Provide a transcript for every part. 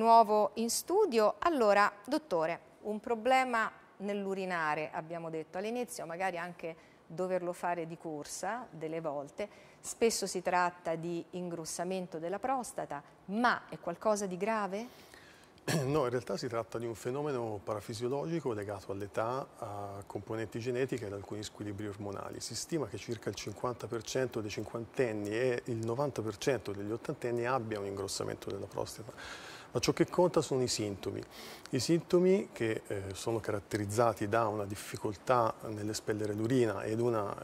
nuovo in studio. Allora, dottore, un problema nell'urinare, abbiamo detto all'inizio, magari anche doverlo fare di corsa delle volte, spesso si tratta di ingrossamento della prostata, ma è qualcosa di grave? No, in realtà si tratta di un fenomeno parafisiologico legato all'età, a componenti genetiche e ad alcuni squilibri ormonali. Si stima che circa il 50% dei cinquantenni e il 90% degli ottantenni abbia un ingrossamento della prostata ma ciò che conta sono i sintomi. I sintomi che eh, sono caratterizzati da una difficoltà nell'espellere l'urina ed una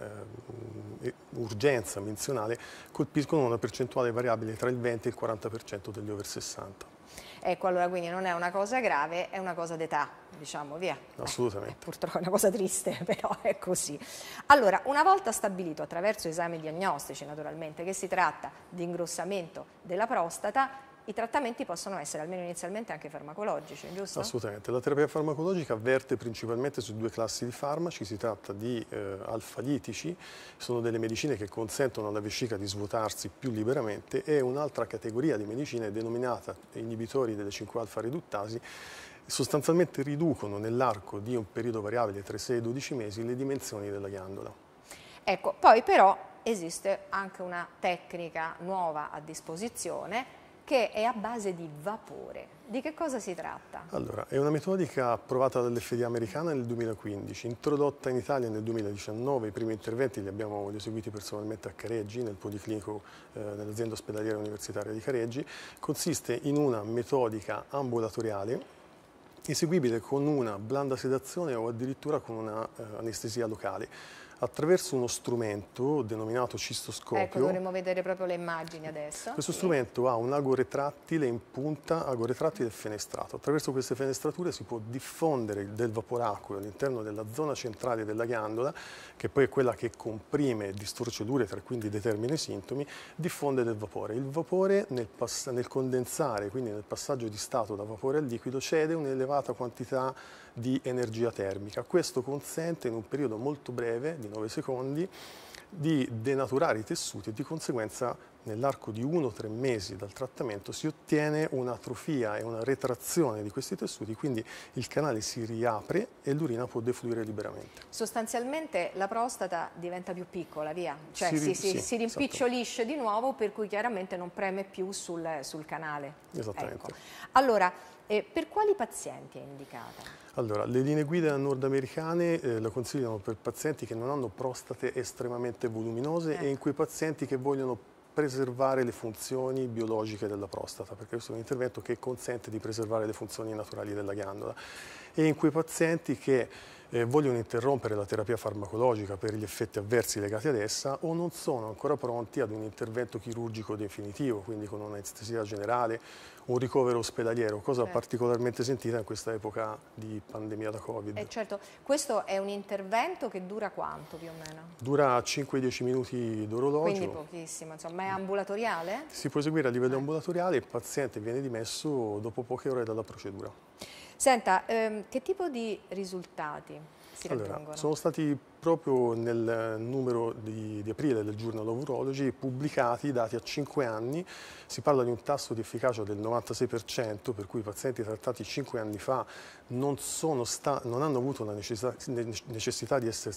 eh, mm, urgenza menzionale colpiscono una percentuale variabile tra il 20 e il 40% degli over 60. Ecco, allora quindi non è una cosa grave, è una cosa d'età, diciamo, via. Eh, Assolutamente. Eh, purtroppo è una cosa triste, però è così. Allora, una volta stabilito attraverso esami diagnostici, naturalmente, che si tratta di ingrossamento della prostata, i trattamenti possono essere almeno inizialmente anche farmacologici, giusto? Assolutamente, la terapia farmacologica avverte principalmente su due classi di farmaci, si tratta di eh, alfalitici, sono delle medicine che consentono alla vescica di svuotarsi più liberamente e un'altra categoria di medicine denominata inibitori delle 5-alfa riduttasi sostanzialmente riducono nell'arco di un periodo variabile tra 6 e 12 mesi le dimensioni della ghiandola. Ecco, poi però esiste anche una tecnica nuova a disposizione che è a base di vapore. Di che cosa si tratta? Allora, è una metodica approvata dall'FDA americana nel 2015, introdotta in Italia nel 2019, i primi interventi li abbiamo eseguiti personalmente a Careggi, nel Policlinico, eh, nell'azienda ospedaliera universitaria di Careggi, consiste in una metodica ambulatoriale eseguibile con una blanda sedazione o addirittura con un'anestesia eh, locale attraverso uno strumento denominato cistoscopio. Ecco, dovremmo vedere proprio le immagini adesso. Questo strumento ha un ago retrattile in punta, ago retrattile fenestrato. Attraverso queste fenestrature si può diffondere del vaporacqueo all'interno della zona centrale della ghiandola, che poi è quella che comprime e distorce l'uretra e quindi determina i sintomi, diffonde del vapore. Il vapore nel, nel condensare, quindi nel passaggio di stato da vapore a liquido, cede un'elevata quantità di energia termica. Questo consente in un periodo molto breve di di 9 secondi, di denaturare i tessuti e di conseguenza nell'arco di uno o tre mesi dal trattamento si ottiene un'atrofia e una retrazione di questi tessuti, quindi il canale si riapre e l'urina può defluire liberamente. Sostanzialmente la prostata diventa più piccola, via? Cioè si, si, sì, si rimpicciolisce esatto. di nuovo per cui chiaramente non preme più sul, sul canale. Esattamente. Ecco. Allora, eh, per quali pazienti è indicata? Allora, le linee guida nordamericane eh, la consigliano per pazienti che non hanno prostate estremamente voluminose ecco. e in quei pazienti che vogliono preservare le funzioni biologiche della prostata, perché questo è un intervento che consente di preservare le funzioni naturali della ghiandola e in quei pazienti che eh, vogliono interrompere la terapia farmacologica per gli effetti avversi legati ad essa o non sono ancora pronti ad un intervento chirurgico definitivo, quindi con un'anestesia generale, un ricovero ospedaliero, cosa certo. particolarmente sentita in questa epoca di pandemia da Covid. Eh certo, questo è un intervento che dura quanto più o meno? Dura 5-10 minuti d'orologio. Quindi pochissimo, insomma è ambulatoriale? Si può eseguire a livello ah. ambulatoriale e il paziente viene dimesso dopo poche ore dalla procedura. Senta, ehm, che tipo di risultati si allora, Sono stati proprio nel numero di, di aprile del Journal of Urology pubblicati dati a 5 anni, si parla di un tasso di efficacia del 96%, per cui i pazienti trattati 5 anni fa non, non hanno avuto la necessità, necessità di essere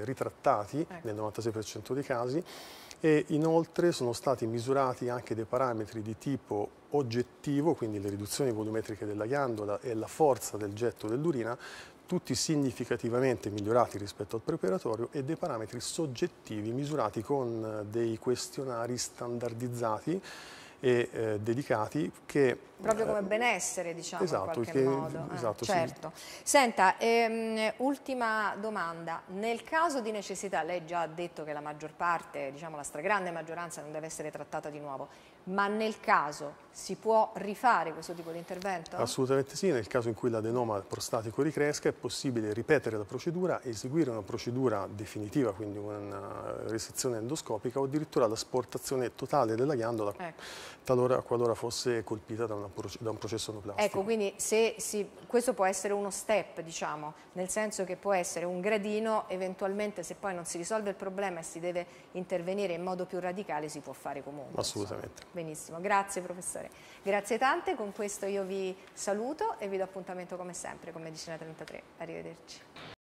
eh, ritrattati ecco. nel 96% dei casi e inoltre sono stati misurati anche dei parametri di tipo oggettivo, quindi le riduzioni volumetriche della ghiandola e la forza del getto dell'urina tutti significativamente migliorati rispetto al preparatorio e dei parametri soggettivi misurati con eh, dei questionari standardizzati e eh, delicati che... Proprio come eh, benessere, diciamo, esatto, in qualche che, modo. Ah, esatto, eh, certo. Sì. Senta, ehm, ultima domanda. Nel caso di necessità, lei già ha detto che la maggior parte, diciamo la stragrande maggioranza, non deve essere trattata di nuovo ma nel caso si può rifare questo tipo di intervento? Assolutamente sì, nel caso in cui l'adenoma prostatico ricresca è possibile ripetere la procedura, eseguire una procedura definitiva, quindi una resezione endoscopica o addirittura l'asportazione totale della ghiandola ecco. talora, qualora fosse colpita da, una, da un processo neoplastico. Ecco, quindi si, questo può essere uno step, diciamo, nel senso che può essere un gradino, eventualmente se poi non si risolve il problema e si deve intervenire in modo più radicale si può fare comunque. Assolutamente. Insomma. Benissimo, grazie professore. Grazie tante, con questo io vi saluto e vi do appuntamento come sempre con Medicina 33. Arrivederci.